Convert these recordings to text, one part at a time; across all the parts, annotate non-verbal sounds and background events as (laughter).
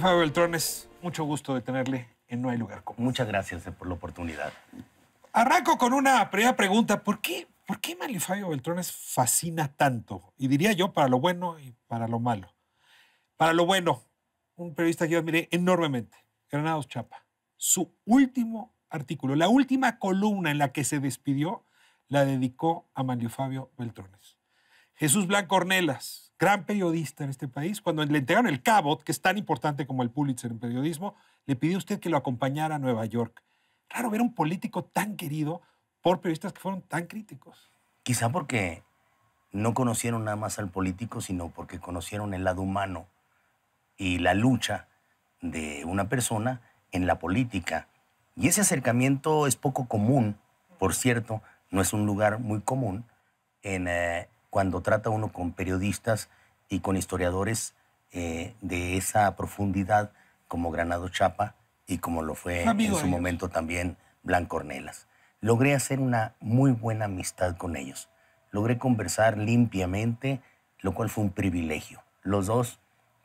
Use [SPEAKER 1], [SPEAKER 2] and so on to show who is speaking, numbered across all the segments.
[SPEAKER 1] Fabio Beltrones, mucho gusto de tenerle en No hay lugar como. Este. Muchas gracias eh, por la oportunidad. Arranco con una primera pregunta. ¿Por qué, por Fabio Beltrones fascina tanto? Y diría yo, para lo bueno y para lo malo. Para lo bueno, un periodista que yo admiré enormemente, Granados Chapa. Su último artículo, la última columna en la que se despidió, la dedicó a Manlio Fabio Beltrones. Jesús Blanco Ornelas, gran periodista en este país, cuando le entregaron el Cabot, que es tan importante como el Pulitzer en periodismo, le pidió a usted que lo acompañara a Nueva York. Raro ver a un político
[SPEAKER 2] tan querido por periodistas que fueron tan críticos. Quizá porque no conocieron nada más al político, sino porque conocieron el lado humano y la lucha de una persona en la política. Y ese acercamiento es poco común, por cierto, no es un lugar muy común en, eh, cuando trata uno con periodistas y con historiadores eh, de esa profundidad como Granado Chapa y como lo fue en su momento también blanco Cornelas. Logré hacer una muy buena amistad con ellos. Logré conversar limpiamente, lo cual fue un privilegio. Los dos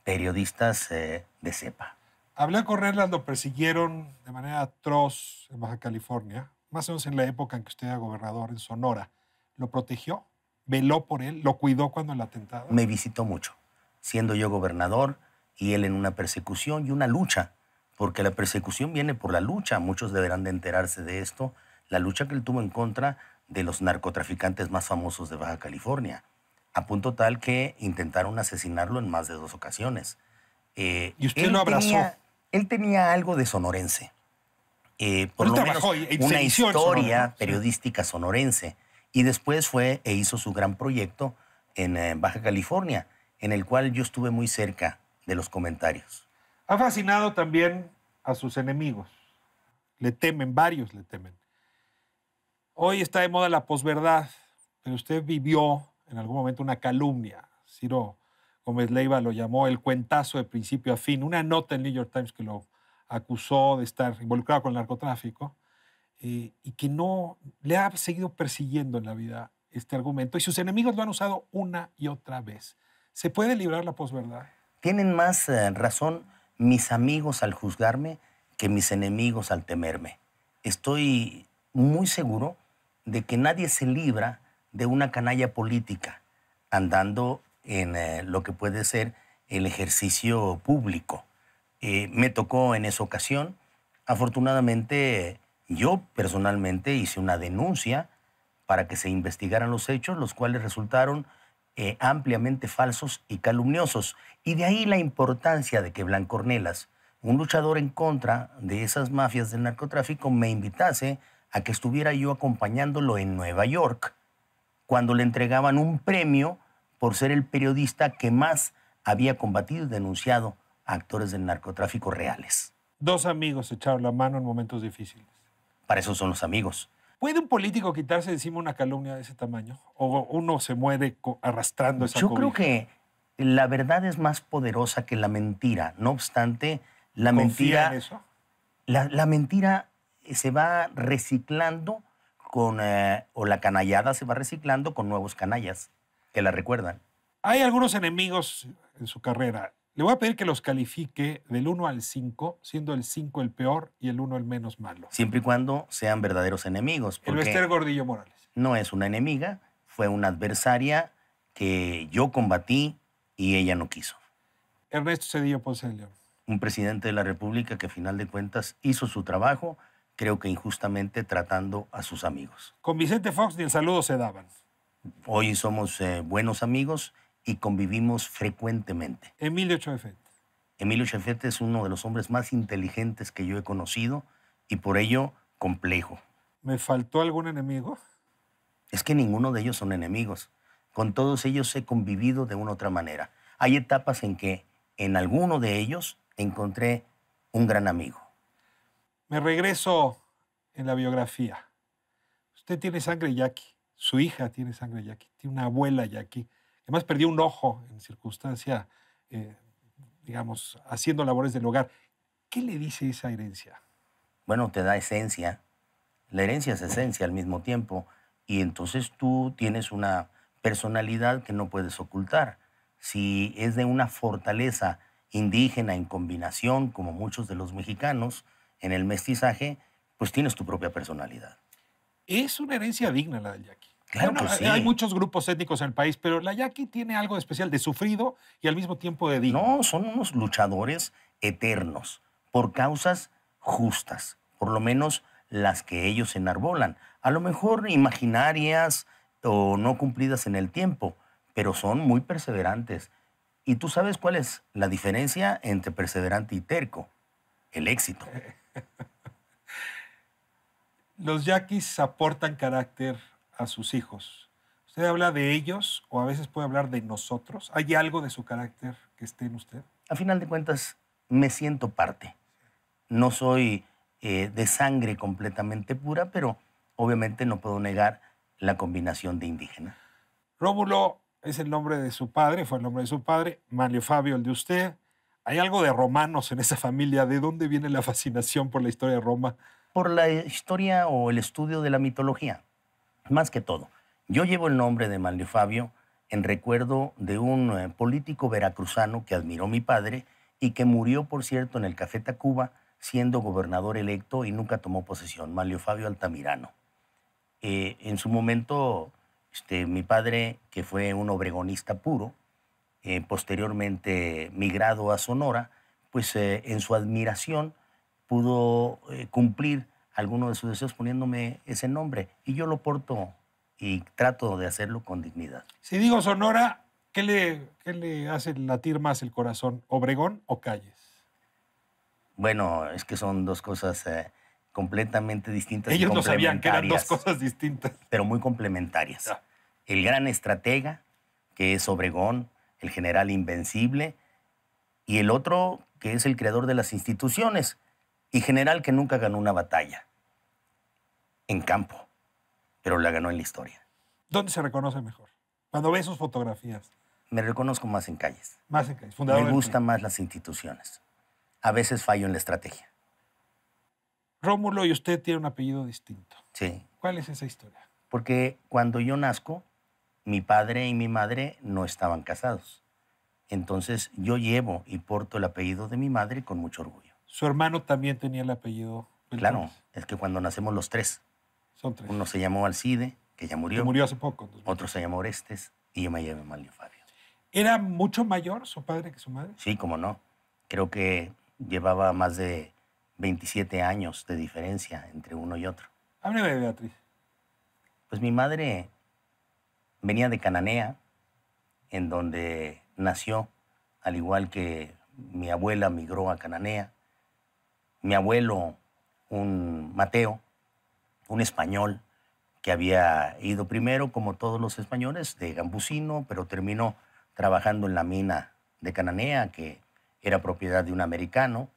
[SPEAKER 2] periodistas eh, de cepa.
[SPEAKER 1] A correrla lo persiguieron de manera atroz en Baja California, más o menos en la época en que usted era gobernador en Sonora. ¿Lo protegió? veló por él, lo cuidó cuando el atentado.
[SPEAKER 2] Me visitó mucho, siendo yo gobernador y él en una persecución y una lucha, porque la persecución viene por la lucha, muchos deberán de enterarse de esto, la lucha que él tuvo en contra de los narcotraficantes más famosos de Baja California, a punto tal que intentaron asesinarlo en más de dos ocasiones. Eh, ¿Y usted lo abrazó? él tenía algo de sonorense. Eh, por lo menos una historia periodística sonorense y después fue e hizo su gran proyecto en, eh, Baja California, en el cual yo estuve muy cerca de los comentarios.
[SPEAKER 1] Ha fascinado también a sus enemigos. Le
[SPEAKER 2] temen, varios le temen.
[SPEAKER 1] Hoy está de moda la posverdad, pero usted vivió en algún momento una calumnia. Ciro Gómez Leiva lo llamó el cuentazo de principio a fin, una nota en New York Times que lo acusó de estar involucrado con el narcotráfico. Eh, y que no le ha seguido persiguiendo en la vida este argumento y sus enemigos lo han usado una y otra vez. ¿Se puede librar la posverdad?
[SPEAKER 2] Tienen más eh, razón mis amigos al juzgarme que mis enemigos al temerme. Estoy muy seguro de que nadie se libra de una canalla política andando en eh, lo que puede ser el ejercicio público. me tocó en esa ocasión, afortunadamente, yo personalmente hice una denuncia para que se investigaran los hechos, los cuales resultaron eh, ampliamente falsos y calumniosos. Y de ahí la importancia de que Blancornelas, un luchador en contra de esas mafias del narcotráfico, me invitase a que estuviera yo acompañándolo en Nueva York, cuando le entregaban un premio por ser el periodista que más había combatido y denunciado a actores del narcotráfico reales.
[SPEAKER 1] Dos amigos echaron la mano en momentos difíciles.
[SPEAKER 2] Para eso son los amigos.
[SPEAKER 1] ¿Puede un político quitarse encima una calumnia de ese tamaño? ¿O uno se muere
[SPEAKER 2] arrastrando esa Yo creo que la verdad es más poderosa que la mentira. No obstante, la mentira. eso? La, mentira eh, se va reciclando con. Eh, o la canallada se va reciclando con nuevos canallas que la recuerdan. Hay algunos enemigos en su carrera. Le voy a pedir que los califique
[SPEAKER 1] del 1 al 5, siendo el 5 el peor y el 1 el menos malo.
[SPEAKER 2] Siempre y cuando sean verdaderos enemigos. El Esther Gordillo Morales. No es una enemiga, fue una adversaria que yo combatí y ella no quiso.
[SPEAKER 1] Ernesto Cedillo Ponce de León.
[SPEAKER 2] Un presidente de la República que, a final de cuentas, hizo su trabajo, creo que injustamente tratando a sus amigos. Con Vicente Fox ni el saludo se daban. Hoy somos eh, buenos amigos y convivimos frecuentemente. Emilio Fett. Emilio 1887 es uno de los hombres más inteligentes que yo he conocido y por ello complejo. ¿Me faltó algún enemigo? Es que ninguno de ellos son enemigos. Con todos ellos he convivido de una u otra manera. Hay etapas en que en alguno de ellos encontré un gran amigo.
[SPEAKER 1] Me regreso en la biografía. Usted tiene sangre yaqui, su hija tiene sangre yaqui, tiene una abuela yaqui. Además, perdió un ojo en circunstancia, eh, digamos, haciendo labores del hogar. ¿Qué le dice esa herencia?
[SPEAKER 2] Bueno, te da esencia. La herencia es esencia al mismo tiempo. Y entonces tú tienes una personalidad que no puedes ocultar. Si es de una fortaleza indígena en combinación, como muchos de los mexicanos, en el mestizaje, pues tienes tu propia personalidad.
[SPEAKER 1] Es una herencia digna la del Yaqui. Claro que sí. Hay muchos grupos étnicos en el país, pero la
[SPEAKER 2] Yaqui tiene algo especial, de sufrido y al mismo tiempo de digno. No, son unos luchadores eternos, por causas justas, por lo menos las que ellos enarbolan. A lo mejor imaginarias o no cumplidas en el tiempo, pero son muy perseverantes. ¿Y tú sabes cuál es la diferencia entre perseverante y terco? El éxito.
[SPEAKER 1] (laughs) Los yaquis aportan carácter a sus hijos. ¿Usted habla de ellos o a veces
[SPEAKER 2] puede hablar de nosotros? ¿Hay algo de su carácter que esté en usted? A final de cuentas, me siento parte. No soy eh, de sangre completamente pura, pero obviamente no puedo negar la combinación de indígena. Rómulo
[SPEAKER 1] es el nombre de su padre, fue el nombre de su padre, Mario Fabio el de usted. Hay algo de romanos
[SPEAKER 2] en esa familia. ¿De dónde viene la fascinación por la historia de Roma? Por la historia o el estudio de la mitología. Más que todo, yo llevo el nombre de Manlio Fabio en recuerdo de un eh, político veracruzano que admiró mi padre y que murió, por cierto, en el Café Tacuba, siendo gobernador electo y nunca tomó posesión, Manlio Fabio Altamirano. Eh, en su momento, este, mi padre, que fue un obregonista puro, eh, posteriormente migrado a Sonora, pues en su admiración pudo cumplir alguno de sus deseos poniéndome ese nombre. Y yo lo porto y trato de hacerlo con dignidad.
[SPEAKER 1] Si digo Sonora, ¿qué le, le hace latir más el corazón? ¿Obregón o Calles?
[SPEAKER 2] Bueno, es que son dos cosas eh, completamente distintas. Ellos no sabían que eran dos cosas distintas. Pero muy complementarias. El gran estratega, que es Obregón, el general invencible, y el otro, que es el creador de las instituciones, y general que nunca ganó una batalla en campo, pero la ganó en la historia.
[SPEAKER 1] ¿Dónde se reconoce mejor? Cuando ve sus
[SPEAKER 2] fotografías. Me reconozco más en calles.
[SPEAKER 1] Más en calles. Me gustan
[SPEAKER 2] más las instituciones. A veces fallo en la estrategia. Rómulo y usted tiene un apellido distinto. Sí. ¿Cuál es esa historia? Porque cuando yo nazco, mi padre y mi madre no estaban casados. Entonces yo llevo y porto el apellido de mi madre con mucho orgullo. Su hermano también tenía el apellido. Claro, es que cuando nacemos los tres. Son tres. Uno se llamó Alcide, que ya murió. Que murió hace poco. Otro se llamó Orestes y yo me llamé Malio
[SPEAKER 1] ¿Era mucho mayor su padre que su madre?
[SPEAKER 2] Sí, cómo no. Creo que llevaba más de 27 años de diferencia entre uno y otro. Háblame de Beatriz. Pues mi madre venía de Cananea, en donde nació, al igual que mi abuela migró a Cananea mi abuelo, un Mateo, un español que había ido primero, como todos los españoles, de Gambusino, pero terminó trabajando en la mina de Cananea, que era propiedad de un americano.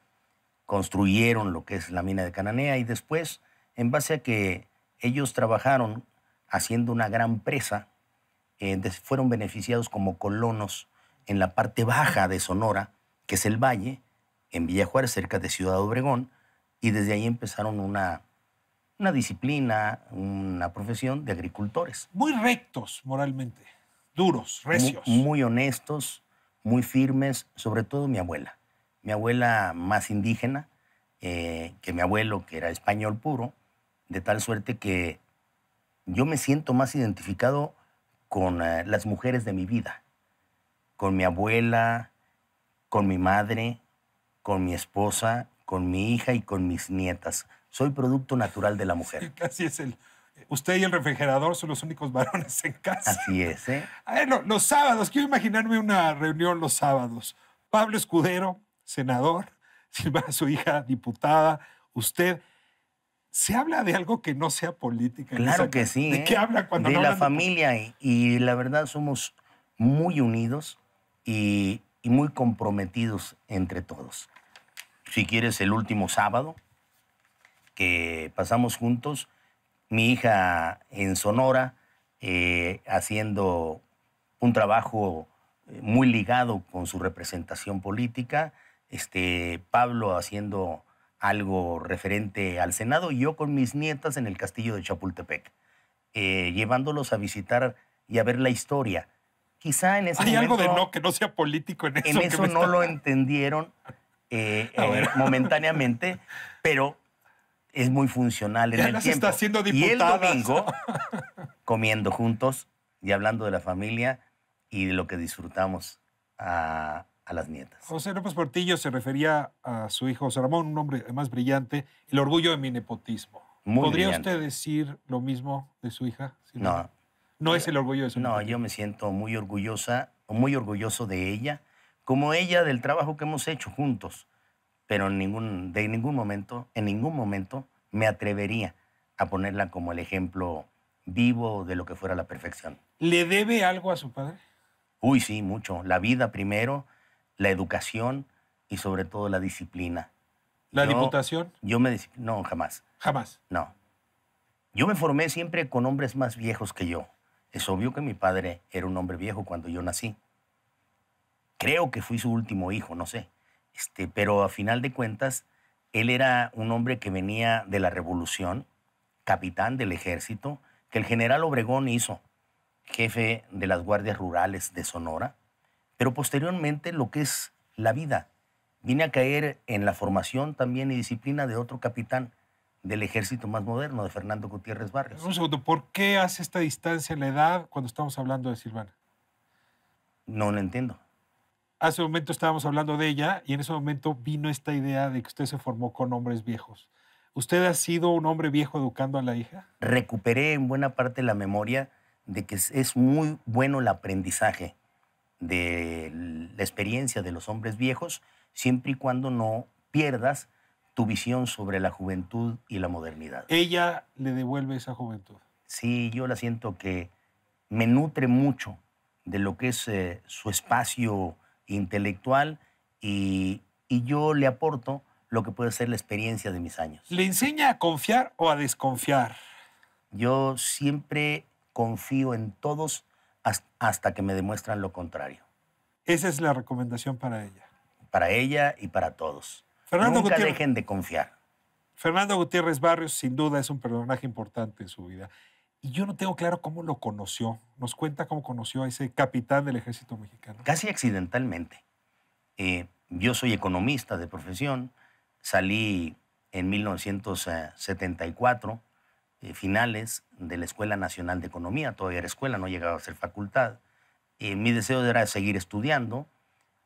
[SPEAKER 2] Construyeron lo que es la mina de Cananea y después, en base a que ellos trabajaron haciendo una gran presa, eh, fueron beneficiados como colonos en la parte baja de Sonora, que es el valle, en Villa Juárez, cerca de Ciudad Obregón, y desde ahí empezaron una, disciplina, una profesión de agricultores. Muy rectos moralmente, duros, recios. Muy, honestos, muy firmes, sobre todo mi abuela. Mi abuela más indígena eh, que mi abuelo, que era español puro, de tal suerte que yo me siento más identificado con eh, las mujeres de mi vida, con mi abuela, con mi madre, con mi esposa, con mi hija y con mis nietas. Soy producto natural de la mujer.
[SPEAKER 1] (laughs) Así es el. Usted y el refrigerador son los únicos varones en casa. Así es, ¿eh? Ah, los sábados, quiero imaginarme una reunión los sábados. Pablo Escudero, senador, (laughs) Silva su hija, diputada, usted. ¿Se habla de algo que no sea política? Claro que sí. ¿De ¿eh? qué habla cuando De la familia
[SPEAKER 2] y la verdad somos muy unidos y muy comprometidos entre todos si quieres, el último sábado que pasamos juntos. Mi hija en Sonora, eh, haciendo un trabajo eh, muy ligado con su representación política, este, Pablo haciendo algo referente al Senado y yo con mis nietas en el castillo de Chapultepec, eh, llevándolos a visitar y a ver la historia. Quizá en ese Hay algo de no, que no sea político en eso. En eso no lo entendieron, eh, ah, eh, (laughs) momentáneamente, pero es muy funcional en el tiempo. Está haciendo Y el domingo, (laughs) comiendo juntos y hablando de la familia y de lo que disfrutamos a, las nietas.
[SPEAKER 1] José López Portillo se refería a su hijo José Ramón, un hombre más brillante, el orgullo de mi nepotismo. ¿Podría usted decir lo mismo de su hija?
[SPEAKER 2] Si no. No, es el orgullo de su No, yo me siento muy orgullosa, o muy orgulloso de ella como ella del trabajo que hemos hecho juntos, pero en ningún, de ningún momento, en ningún momento me atrevería a ponerla como el ejemplo vivo de lo que fuera la perfección.
[SPEAKER 1] ¿Le debe algo a su padre?
[SPEAKER 2] Uy, sí, mucho. La vida primero, la educación y sobre todo la disciplina. ¿La diputación? Yo me no, jamás. Jamás. No. Yo me formé siempre con hombres más viejos que yo. Es obvio que mi padre era un hombre viejo cuando yo nací creo que fui su último hijo, no sé. Este, pero a final de cuentas, él era un hombre que venía de la revolución, capitán del ejército, que el general Obregón hizo jefe de las guardias rurales de Sonora, pero posteriormente lo que es la vida. Vine a caer en la formación también y disciplina de otro capitán del ejército más moderno, de Fernando Gutiérrez Barrios. Un
[SPEAKER 1] segundo, ¿por qué hace esta distancia la edad cuando estamos hablando de Silvana? No lo entiendo hace un momento estábamos hablando de ella y en ese momento vino esta
[SPEAKER 2] idea de que usted se formó con hombres viejos. ¿Usted ha sido un hombre viejo educando a la hija? Recuperé en buena parte la memoria de que es muy bueno el aprendizaje de la experiencia de los hombres viejos, siempre y cuando no pierdas tu visión sobre la juventud y la modernidad.
[SPEAKER 1] Ella le devuelve esa juventud.
[SPEAKER 2] Sí, yo la siento que me nutre mucho de lo que es eh, su espacio intelectual y, yo le aporto lo que puede ser la experiencia de mis años. ¿Le enseña a confiar o a desconfiar? Yo siempre confío en todos hasta que me demuestran lo contrario. Esa es la recomendación para ella. Para ella y para todos.
[SPEAKER 1] Nunca dejen de confiar. Fernando Gutiérrez Barrios, sin duda, es un personaje importante en su vida. Y yo no tengo claro cómo lo conoció. Nos cuenta cómo conoció a ese capitán del ejército mexicano.
[SPEAKER 2] Casi accidentalmente. Eh, yo soy economista de profesión. Salí en 1974, eh, finales de la Escuela Nacional de Economía. Todavía era escuela, no llegaba a ser facultad. Eh, mi deseo era seguir estudiando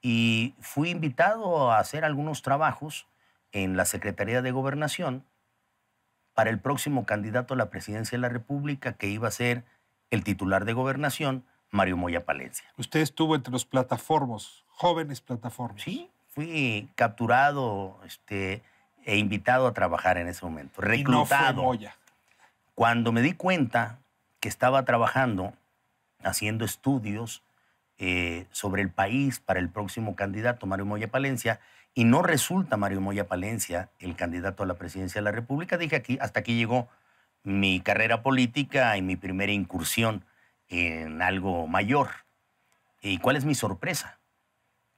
[SPEAKER 2] y fui invitado a hacer algunos trabajos en la Secretaría de Gobernación para el próximo candidato a la presidencia de la República, que iba a ser el titular de gobernación, Mario Moya Palencia. Usted estuvo entre los plataformos, jóvenes plataformas. Sí, fui capturado este, e invitado a trabajar en ese momento, reclutado. Y no fue Moya. Cuando me di cuenta que estaba trabajando, haciendo estudios eh, sobre el país para el próximo candidato, Mario Moya Palencia, y no resulta Mario Moya Palencia el candidato a la presidencia de la República, dije aquí, hasta aquí llegó mi carrera política y mi primera incursión en algo mayor. ¿Y cuál es mi sorpresa?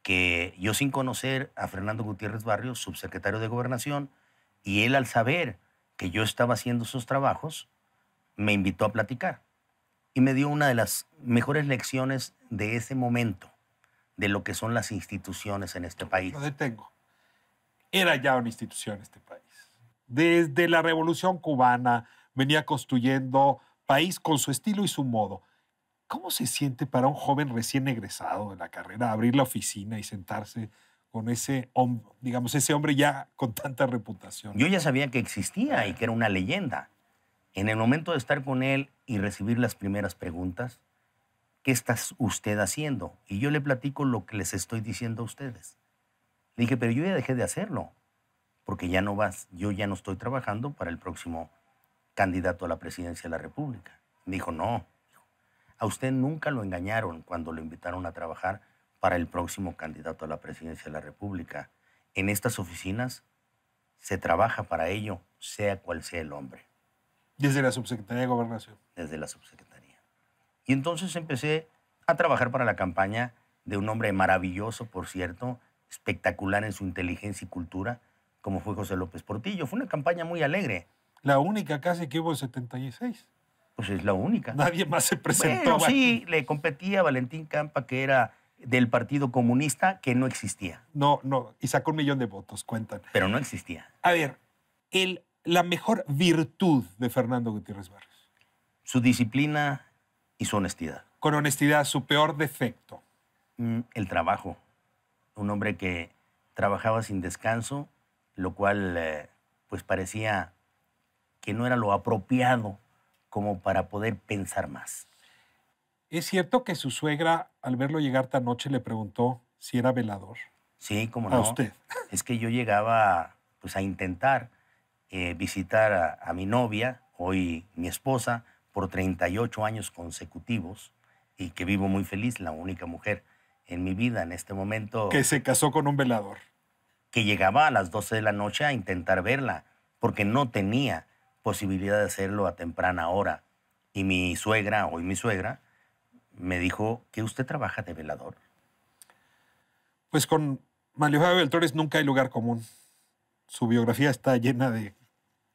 [SPEAKER 2] Que yo sin conocer a Fernando Gutiérrez Barrios, subsecretario de Gobernación, y él al saber que yo estaba haciendo sus trabajos, me invitó a platicar. Y me dio una de las mejores lecciones de ese momento de lo que son las instituciones en este país. Lo detengo.
[SPEAKER 1] Era ya una institución este país. Desde la Revolución Cubana venía construyendo país con su estilo y su modo. ¿Cómo se siente para un joven recién egresado de la carrera abrir la oficina y sentarse con ese hombre, digamos, ese hombre
[SPEAKER 2] ya con tanta
[SPEAKER 1] reputación?
[SPEAKER 2] Yo ya sabía que existía y eh. que era una leyenda. En el momento de estar con él y recibir las primeras preguntas, ¿qué está usted haciendo? Y yo le platico lo que les estoy diciendo a ustedes. Le dije, pero yo ya dejé de hacerlo, porque ya no vas, yo ya no estoy trabajando para el próximo candidato a la presidencia de la República. Me dijo, no, a usted nunca lo engañaron cuando lo invitaron a trabajar para el próximo candidato a la presidencia de la República. En estas oficinas se trabaja para ello, sea cual sea el hombre. Desde la Subsecretaría de Gobernación. Desde la Subsecretaría. Y entonces empecé a trabajar para la campaña de un hombre maravilloso, por cierto, espectacular en su inteligencia y cultura, como fue José López Portillo. Fue una campaña muy alegre. La única casi que hubo en 76. Pues es la única. Nadie más se presentó. sí, le competía Valentín Campa, que era del Partido Comunista, que no existía. No, no, y sacó un millón de votos, cuentan. Pero no existía.
[SPEAKER 1] A ver, el, la mejor virtud de Fernando Gutiérrez Barrios.
[SPEAKER 2] Su disciplina y su honestidad. Con honestidad, su peor defecto. Mm, el trabajo. Un hombre que trabajaba sin descanso, lo cual eh, pues parecía que no era lo apropiado como para poder pensar más. ¿Es cierto que su suegra, al
[SPEAKER 1] verlo llegar tan noche, le preguntó si era velador? Sí, como no. A usted.
[SPEAKER 2] (laughs) Es que yo llegaba pues, a intentar eh, visitar a mi novia, hoy mi esposa, por 38 años consecutivos y que vivo muy feliz, la única mujer en mi vida en este momento. Que se casó con un velador. Que llegaba a las 12 de la noche a intentar verla, porque no tenía posibilidad de hacerlo a temprana hora. Y mi suegra, hoy mi suegra, me dijo que usted trabaja de velador. Pues con Mario Javier Torres nunca hay lugar común.
[SPEAKER 1] Su biografía está llena de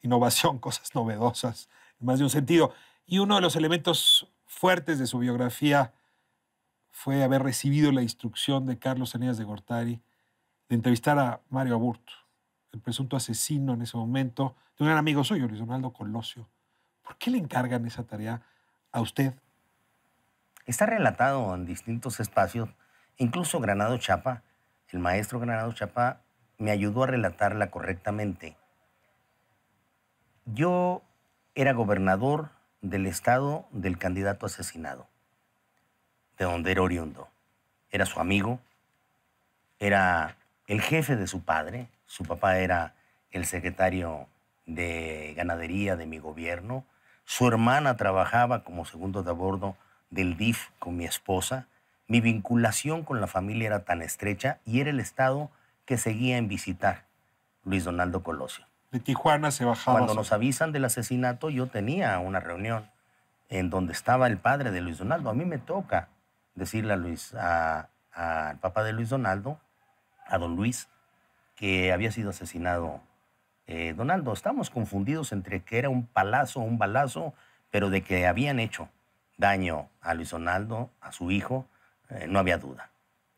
[SPEAKER 1] innovación, (laughs) cosas novedosas, en más de un sentido. Y uno de los elementos fuertes de su biografía fue haber recibido la instrucción de Carlos enías de Gortari de entrevistar a Mario Aburto, el presunto asesino en ese momento de un gran amigo suyo, Luis Donaldo Colosio. ¿Por qué
[SPEAKER 2] le encargan esa tarea a usted? Está relatado en distintos espacios, incluso Granado Chapa, el maestro Granado Chapa me ayudó a relatarla correctamente. Yo era gobernador del estado del candidato asesinado, de donde era oriundo. Era su amigo, era el jefe de su padre, su papá era el secretario de ganadería de mi gobierno, su hermana trabajaba como segundo de abordo del DIF con mi esposa, mi vinculación con la familia era tan estrecha y era el estado que seguía en visitar Luis Donaldo Colosio de Tijuana se bajaba. Cuando nos avisan del asesinato, yo tenía una reunión en donde estaba el padre de Luis Donaldo. A mí me toca decirle a Luis, al papá de Luis Donaldo, a don Luis, que había sido asesinado eh, Donaldo. Estamos confundidos entre que era un palazo un balazo, pero de que habían hecho daño a Luis Donaldo, a su hijo, eh, no había duda.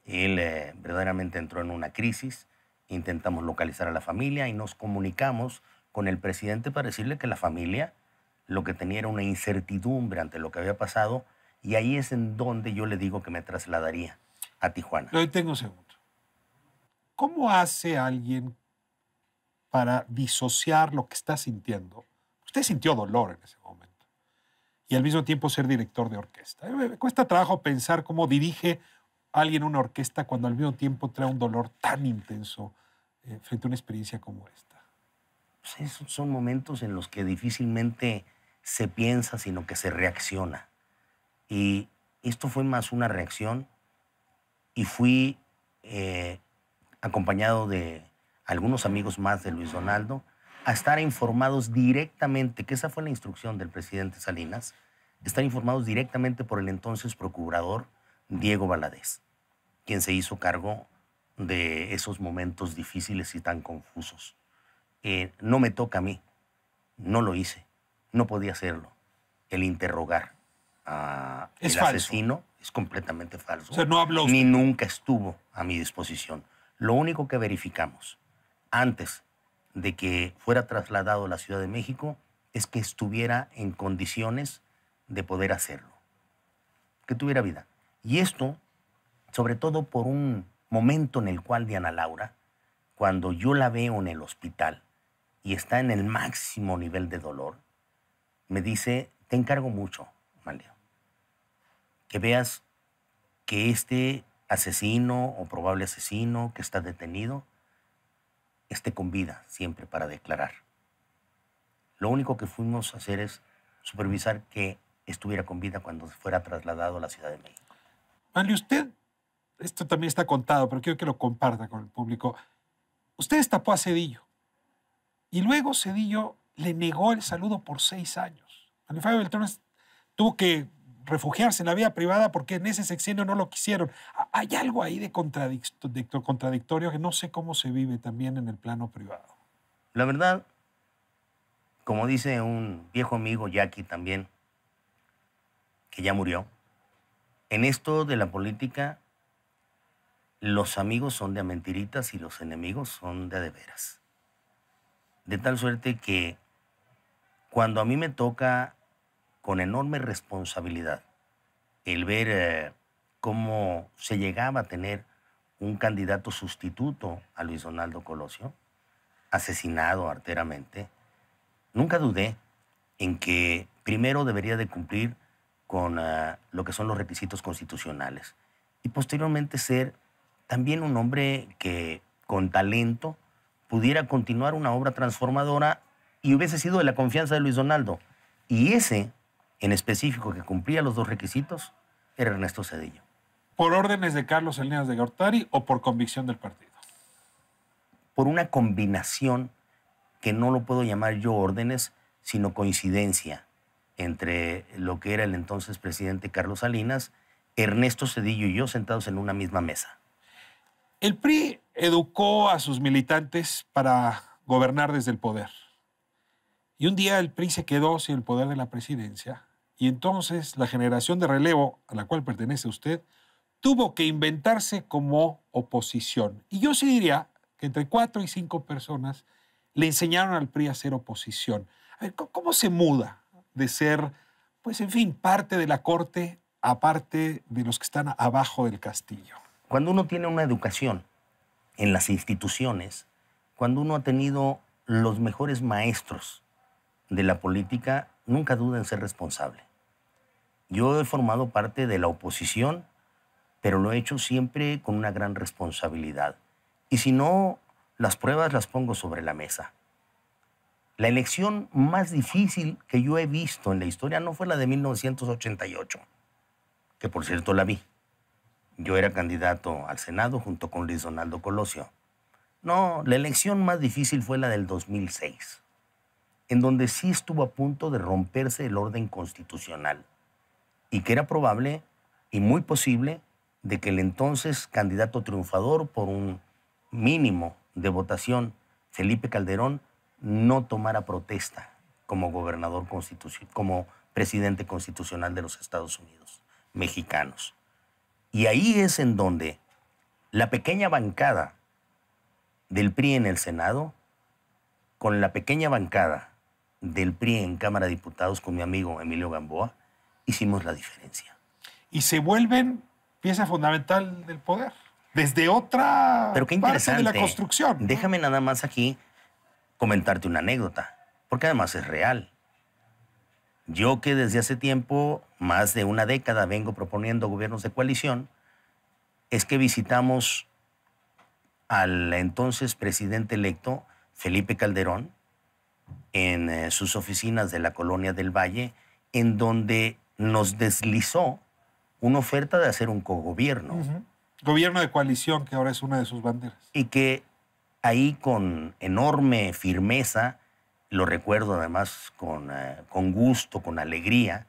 [SPEAKER 2] Él eh, verdaderamente entró en una crisis intentamos localizar a la familia y nos comunicamos con el presidente para decirle que la familia lo que tenía era una incertidumbre ante lo que había pasado y ahí es en donde yo le digo que me trasladaría a Tijuana. Pero tengo un segundo.
[SPEAKER 1] ¿Cómo hace alguien para disociar lo que está sintiendo? Usted sintió dolor en ese momento y al mismo tiempo ser director de orquesta. Eh, me cuesta trabajo pensar cómo dirige alguien una orquesta cuando al mismo tiempo trae un dolor tan intenso eh, frente a una
[SPEAKER 2] experiencia como esta? esos pues son momentos en los que difícilmente se piensa, sino que se reacciona. Y esto fue más una reacción y fui eh, acompañado de algunos amigos más de Luis Donaldo a estar informados directamente, que esa fue la instrucción del presidente Salinas, de estar informados directamente por el entonces procurador Diego Valadez, quien se hizo cargo de esos momentos difíciles y tan confusos. Eh, no me toca a mí, no lo hice, no podía hacerlo. El interrogar al asesino es completamente falso. O no habló Ni nunca estuvo a mi disposición. Lo único que verificamos antes de que fuera trasladado a la Ciudad de México es que estuviera en condiciones de poder hacerlo, que tuviera vida. Y esto, sobre todo por un momento en el cual Diana Laura, cuando yo la veo en el hospital y está en el máximo nivel de dolor, me dice, te encargo mucho, Maleo, que veas que este asesino o probable asesino que está detenido esté con vida siempre para declarar. Lo único que fuimos a hacer es supervisar que estuviera con vida cuando fuera trasladado a la Ciudad de México.
[SPEAKER 1] Manly, usted, esto también está contado, pero quiero que lo comparta con el público. Usted destapó a Cedillo y luego Cedillo le negó el saludo por seis años. Manlio Fabio Beltrán tuvo que refugiarse en la vida privada porque en ese sexenio no lo quisieron. Ah, hay algo ahí de contradictorio que no sé cómo se vive también en el plano
[SPEAKER 2] privado. La verdad, como dice un viejo amigo Jackie también, que ya murió, en esto de la política, los amigos son de a mentiritas y los enemigos son de de veras. De tal suerte que cuando a mí me toca con enorme responsabilidad el ver eh, cómo se llegaba a tener un candidato sustituto a Luis Donaldo Colosio, asesinado arteramente, nunca dudé en que primero debería de cumplir con ah, lo que son los requisitos constitucionales. Y posteriormente ser también un hombre que con talento pudiera continuar una obra transformadora y hubiese sido de la confianza de Luis Donaldo. Y ese, en específico, que cumplía los dos requisitos, era Ernesto Cedillo. ¿Por órdenes de Carlos Salinas de Gortari o por convicción del partido? Por una combinación que no lo puedo llamar yo órdenes, sino coincidencia entre lo que era el entonces presidente Carlos Salinas, Ernesto Cedillo y yo sentados en una misma mesa. El PRI educó a sus militantes
[SPEAKER 1] para gobernar desde el poder. Y un día el PRI se quedó sin el poder de la presidencia y entonces la generación de relevo a la cual pertenece usted tuvo que inventarse como oposición. Y yo sí diría que entre cuatro y cinco personas le enseñaron al PRI a ser oposición. A ¿cómo se muda de ser,
[SPEAKER 2] pues en fin, parte de la corte, aparte de los que están abajo del castillo. Cuando uno tiene una educación en las instituciones, cuando uno ha tenido los mejores maestros de la política, nunca duda en ser responsable. Yo he formado parte de la oposición, pero lo he hecho siempre con una gran responsabilidad. Y si no, las pruebas las pongo sobre la mesa. La elección más difícil que yo he visto en la historia no fue la de 1988, que por cierto la vi. Yo era candidato al Senado junto con Luis Donaldo Colosio. No, la elección más difícil fue la del 2006, en donde sí estuvo a punto de romperse el orden constitucional y que era probable y muy posible de que el entonces candidato triunfador por un mínimo de votación, Felipe Calderón, no tomara protesta como gobernador constitucional, como presidente constitucional de los Estados Unidos mexicanos. Y ahí es en donde la pequeña bancada del PRI en el Senado, con la pequeña bancada del PRI en Cámara de Diputados con mi amigo Emilio Gamboa, hicimos la diferencia.
[SPEAKER 1] Y se vuelven pieza fundamental del poder, desde otra Pero qué interesante. parte de la
[SPEAKER 2] construcción. Déjame nada más aquí comentarte una anécdota, porque además es real. Yo que desde hace tiempo, más de una década, vengo proponiendo gobiernos de coalición, es que visitamos al entonces presidente electo Felipe Calderón en eh, sus oficinas de la colonia del Valle, en donde nos deslizó una oferta de hacer un cogobierno. Gobierno de coalición, que ahora es una de sus banderas. Y que ahí con enorme firmeza, lo recuerdo además con, eh, con gusto, con alegría,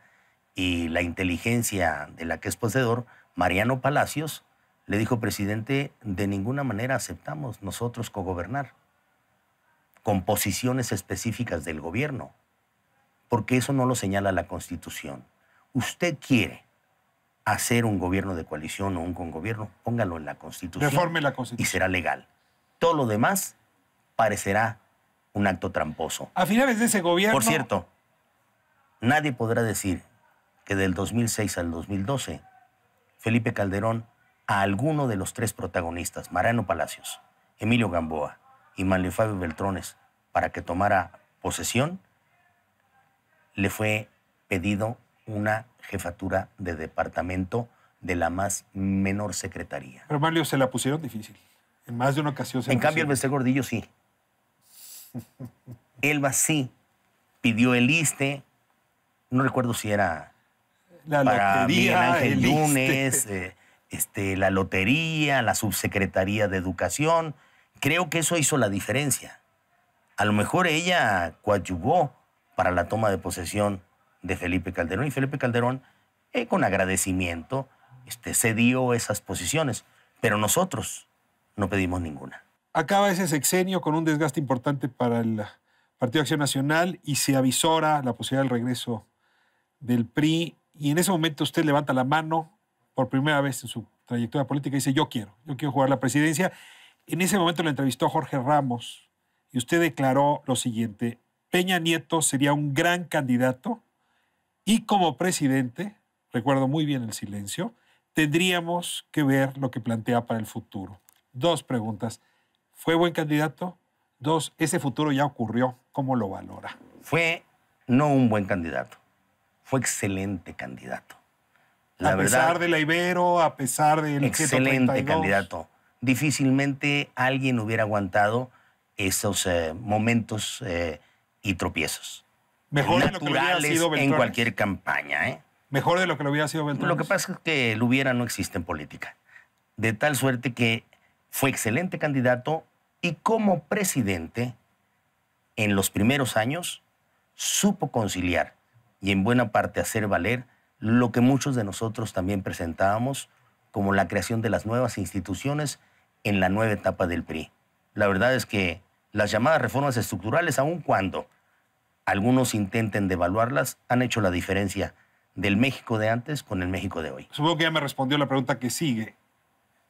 [SPEAKER 2] y la inteligencia de la que es poseedor, Mariano Palacios, le dijo, presidente, de ninguna manera aceptamos nosotros cogobernar con posiciones específicas del gobierno, porque eso no lo señala la Constitución. Usted quiere hacer un gobierno de coalición o un congobierno, póngalo en la Constitución. la Constitución. Y será legal. Todo lo demás parecerá un acto tramposo.
[SPEAKER 1] A finales de ese gobierno... Por
[SPEAKER 2] cierto, nadie podrá decir que del 2006 al 2012, Felipe Calderón a alguno de los tres protagonistas, Marano Palacios, Emilio Gamboa y Manlio Fabio Beltrones, para que tomara posesión, le fue pedido una jefatura de departamento de la más menor secretaría. Pero Manlio se la pusieron difícil. En más de una ocasión. en cambio, el BC Gordillo sí. (laughs) Elba sí pidió el ISTE, no recuerdo si era la para lotería, Ángel eh, este, la lotería, la subsecretaría de educación. Creo que eso hizo la diferencia. A lo mejor ella coadyuvó para la toma de posesión de Felipe Calderón y Felipe Calderón, eh, con agradecimiento, este, cedió esas posiciones. Pero nosotros, no pedimos ninguna. Acaba ese sexenio con un desgaste
[SPEAKER 1] importante para el Partido Acción Nacional y se avisora la posibilidad del regreso del PRI. Y en ese momento usted levanta la mano por primera vez en su trayectoria política y dice, yo quiero, yo quiero jugar la presidencia. En ese momento le entrevistó Jorge Ramos y usted declaró lo siguiente, Peña Nieto sería un gran candidato y como presidente, recuerdo muy bien el silencio, tendríamos que ver lo que plantea para el futuro. Dos preguntas. ¿Fue buen candidato? Dos, ese futuro ya ocurrió. ¿Cómo lo valora?
[SPEAKER 2] Fue no un buen candidato, fue excelente candidato. a pesar de
[SPEAKER 1] la Ibero, a pesar del excelente candidato.
[SPEAKER 2] Difícilmente alguien hubiera aguantado esos eh, momentos eh, y tropiezos. Mejor de lo que hubiera sido en cualquier campaña. ¿eh? Mejor de lo que lo hubiera sido Ventura. Lo que pasa es que lo hubiera no existe en política. De tal suerte que fue excelente candidato y como presidente, en los primeros años, supo conciliar y en buena parte hacer valer lo que muchos de nosotros también presentábamos como la creación de las nuevas instituciones en la nueva etapa del PRI. La verdad es que las llamadas reformas estructurales, aun cuando algunos intenten devaluarlas, han hecho la diferencia del México de antes con el México de hoy. Supongo que ya me respondió la pregunta que sigue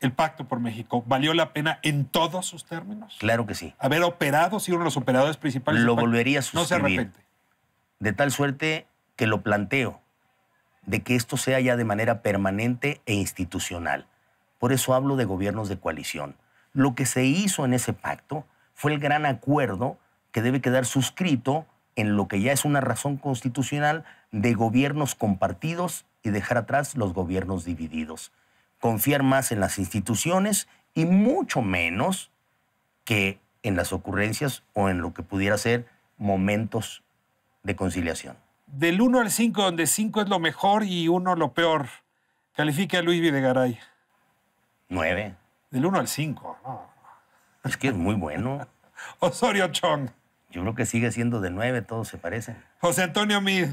[SPEAKER 1] el Pacto por México valió la pena en todos sus términos? Claro que sí. Haber operado,
[SPEAKER 2] si uno de los operadores principales. Lo volvería a suscribir. No se arrepiente. De tal suerte que lo planteo, de que esto sea ya de manera permanente e institucional. Por eso hablo de gobiernos de coalición. Lo que se hizo en ese pacto fue el gran acuerdo que debe quedar suscrito en lo que ya es una razón constitucional de gobiernos compartidos y dejar atrás los gobiernos divididos confiar más en las instituciones y mucho menos que en las ocurrencias o en lo que pudiera ser momentos de conciliación. Del 1 al 5,
[SPEAKER 1] donde 5 es lo mejor y 1 lo peor, califica a Luis Videgaray.
[SPEAKER 2] 9. Del 1 al 5. Es que es muy bueno. (laughs) Osorio Chong. Yo creo que sigue siendo de 9, todos se parecen. José Antonio Mid.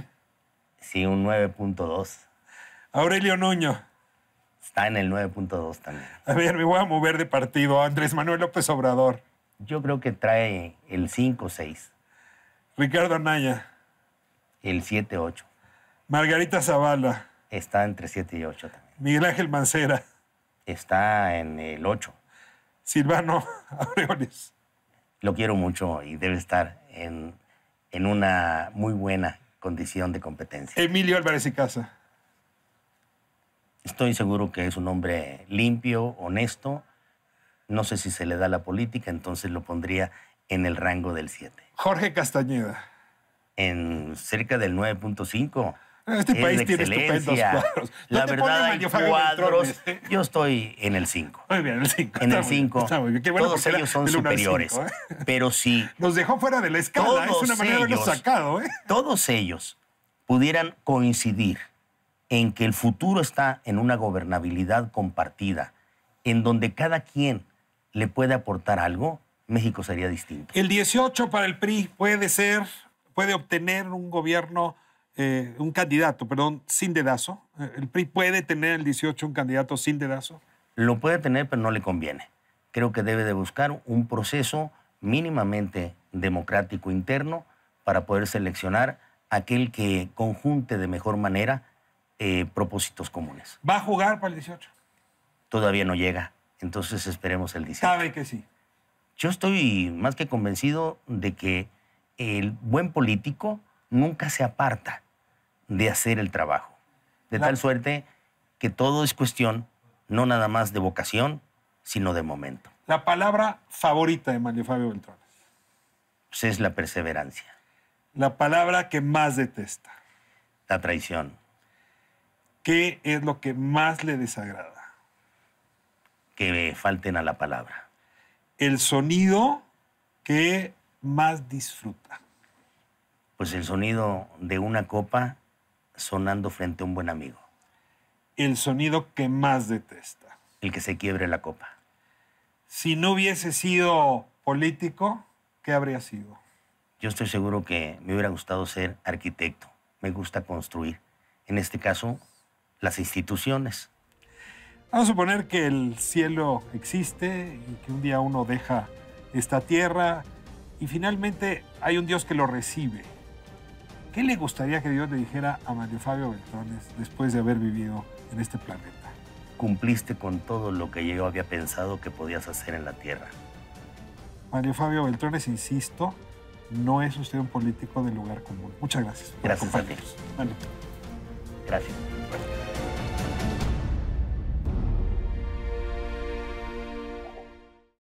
[SPEAKER 2] Sí, un 9.2. Aurelio Nuño. Está en el 9.2 también. A ver, me voy a mover de partido. Andrés Manuel López Obrador. Yo creo que trae el 5 6. Ricardo Anaya. El 7 8. Margarita Zavala. Está entre 7 y 8 también. Miguel Ángel Mancera. Está en el 8. Silvano (laughs) Aureoles. Lo quiero mucho y debe estar en, en una muy buena condición de competencia. Emilio Álvarez y Casa. Estoy seguro que es un hombre limpio, honesto. No sé si se le da la política, entonces lo pondría en el rango del 7. Jorge Castañeda. En cerca del 9.5. Este país tiene estupendos cuadros. la verdad, hay cuadros. Yo estoy en el 5. Muy bien, en el 5. En el 5. todos ellos son superiores. ¿eh? Pero Si
[SPEAKER 1] Nos dejó fuera de la escala. es una manera de
[SPEAKER 2] sacado. ¿eh? Todos ellos pudieran coincidir en que el futuro está en una gobernabilidad compartida, en donde cada quien le puede aportar algo, México sería distinto. El
[SPEAKER 1] 18 para el PRI puede ser, puede obtener un gobierno, eh, un
[SPEAKER 2] candidato, perdón, sin dedazo. Eh, ¿El PRI puede tener el 18 un candidato sin dedazo? Lo puede tener, pero no le conviene. Creo que debe de buscar un proceso mínimamente democrático interno para poder seleccionar aquel que conjunte de mejor manera eh, propósitos comunes.
[SPEAKER 1] ¿Va a jugar para el 18?
[SPEAKER 2] Todavía no llega, entonces esperemos el 18. Sabe que sí. Yo estoy más que convencido de que el buen político nunca se aparta de hacer el trabajo. De tal suerte que todo es cuestión no nada más de vocación, sino de momento.
[SPEAKER 1] La palabra favorita de Mario Fabio Beltrán.
[SPEAKER 2] Pues es la perseverancia.
[SPEAKER 1] La palabra que más detesta. La
[SPEAKER 2] traición. ¿Qué es lo que más le desagrada? Que me falten a la palabra. El sonido que más disfruta. Pues el sonido de una copa sonando frente a un buen amigo. El sonido que más detesta. El que se quiebre la copa.
[SPEAKER 1] Si no hubiese sido político, ¿qué
[SPEAKER 2] habría sido? Yo estoy seguro que me hubiera gustado ser arquitecto. Me gusta construir. En este caso, las instituciones. Vamos a suponer que
[SPEAKER 1] el cielo existe y que un día uno deja esta tierra y finalmente hay un Dios que lo recibe. ¿Qué le gustaría que Dios le dijera a Mario Fabio Beltrones después de haber vivido en este planeta?
[SPEAKER 2] Cumpliste con todo lo que yo había pensado que podías hacer en la tierra.
[SPEAKER 1] Mario Fabio Beltrones, insisto, no es usted un político de lugar común. Muchas gracias.
[SPEAKER 2] gracias a Gracias.